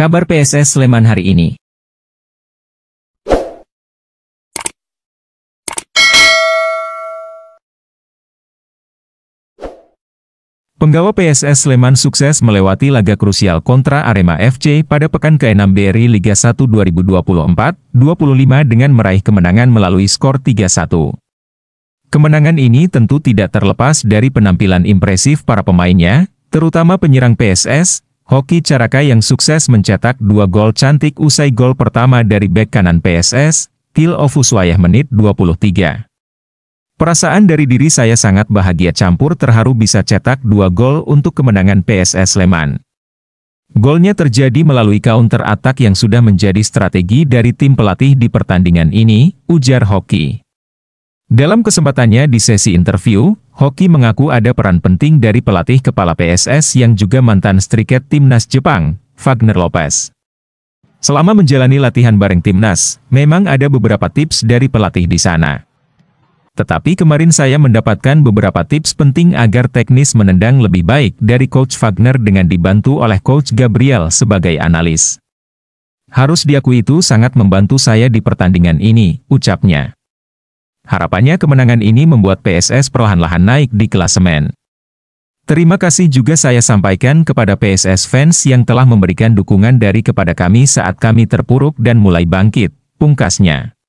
Kabar PSS Sleman hari ini. Penggawa PSS Sleman sukses melewati laga krusial kontra Arema FC pada pekan ke-6 BRI Liga 1 2024-25 dengan meraih kemenangan melalui skor 3-1. Kemenangan ini tentu tidak terlepas dari penampilan impresif para pemainnya, terutama penyerang PSS, Hoki Caraka yang sukses mencetak dua gol cantik usai gol pertama dari bek kanan PSS, Til Ofuswayah menit 23. Perasaan dari diri saya sangat bahagia campur terharu bisa cetak dua gol untuk kemenangan PSS Sleman. Golnya terjadi melalui counter attack yang sudah menjadi strategi dari tim pelatih di pertandingan ini, ujar Hoki. Dalam kesempatannya di sesi interview, Hoki mengaku ada peran penting dari pelatih kepala PSS yang juga mantan striker timnas Jepang, Wagner Lopez. Selama menjalani latihan bareng timnas, memang ada beberapa tips dari pelatih di sana. Tetapi kemarin saya mendapatkan beberapa tips penting agar teknis menendang lebih baik dari Coach Wagner dengan dibantu oleh Coach Gabriel sebagai analis. Harus diakui itu sangat membantu saya di pertandingan ini, ucapnya. Harapannya kemenangan ini membuat PSS perlahan-lahan naik di klasemen. Terima kasih juga saya sampaikan kepada PSS fans yang telah memberikan dukungan dari kepada kami saat kami terpuruk dan mulai bangkit, pungkasnya.